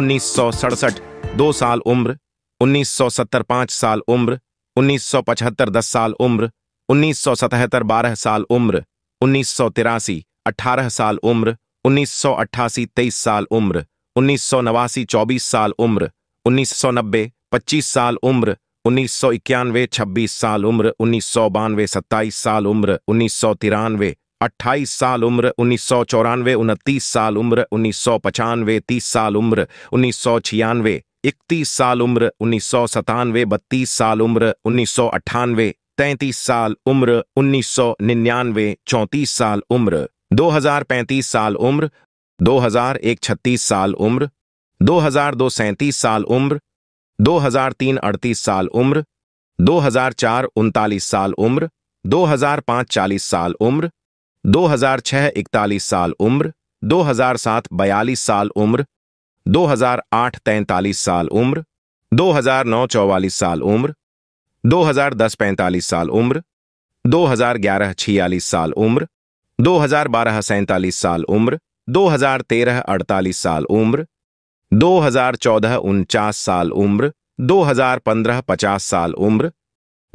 उन्नीस दो साल उम्र 1970 पाँच साल उम्र 1975 दस साल उम्र 1977 बारह साल उम्र उन्नीस सौ तिरासी अठारह साल उम्र उन्नीस सौ अट्ठासी तेईस साल उम्र उन्नीस सौ नवासी चौबीस साल उम्र उन्नीस सौ नब्बे पच्चीस साल उम्र उन्नीस सौ इक्यानवे छब्बीस साल उम्र उन्नीस सौ बानवे सत्ताईस साल उम्र उन्नीस सौ तिरानवे अट्ठाईस साल उम्र उन्नीस सौ चौरानवे उनतीस साल उम्र उन्नीस सौ पचानवे तीस साल उम्र उन्नीस सौ छियानवे इकतीस साल उम्र उन्नीस सौ सतानवे बत्तीस साल उम्र उन्नीस सौ अट्ठानवे तैंतीस साल उम्र उन्नीस सौ निन्यानवे चौंतीस साल उम्र दो हजार पैंतीस साल उम्र दो हजार एक छत्तीस साल उम्र दो हजार दो सैंतीस साल उम्र दो हजार तीन अड़तीस साल उम्र दो हजार चार उनतालीस साल उम्र दो हजार पाँच चालीस साल उम्र 2006 इकतालीस साल उम्र 2007 बयालीस साल उम्र 2008 तैतालीस साल उम्र 2009 चौवालीस साल उम्र 2010 पैंतालीस साल उम्र 2011 छियालीस साल उम्र 2012 सैतालीस साल उम्र 2013 अड़तालीस साल उम्र 2014 उनचास साल उम्र 2015 पचास साल उम्र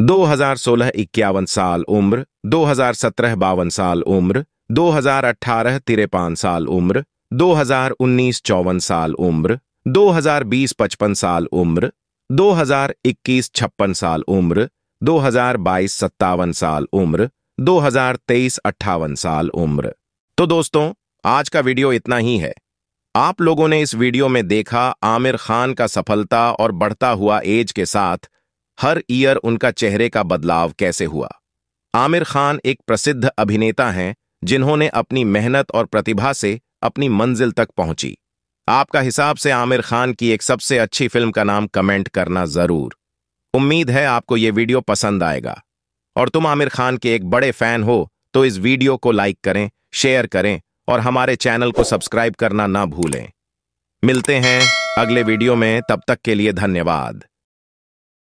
दो हजार सोलह इक्यावन साल उम्र दो हजार सत्रह बावन साल उम्र दो हजार अठारह तिरपान साल उम्र दो हजार उन्नीस चौवन साल उम्र दो हजार बीस पचपन साल उम्र दो हजार इक्कीस छप्पन साल उम्र दो हजार बाईस सत्तावन साल उम्र दो हजार तेईस अट्ठावन साल उम्र तो दोस्तों आज का वीडियो इतना ही है आप लोगों ने इस वीडियो में देखा आमिर खान का सफलता और बढ़ता हुआ एज के साथ हर ईयर उनका चेहरे का बदलाव कैसे हुआ आमिर खान एक प्रसिद्ध अभिनेता हैं जिन्होंने अपनी मेहनत और प्रतिभा से अपनी मंजिल तक पहुंची आपका हिसाब से आमिर खान की एक सबसे अच्छी फिल्म का नाम कमेंट करना जरूर उम्मीद है आपको ये वीडियो पसंद आएगा और तुम आमिर खान के एक बड़े फैन हो तो इस वीडियो को लाइक करें शेयर करें और हमारे चैनल को सब्सक्राइब करना ना भूलें मिलते हैं अगले वीडियो में तब तक के लिए धन्यवाद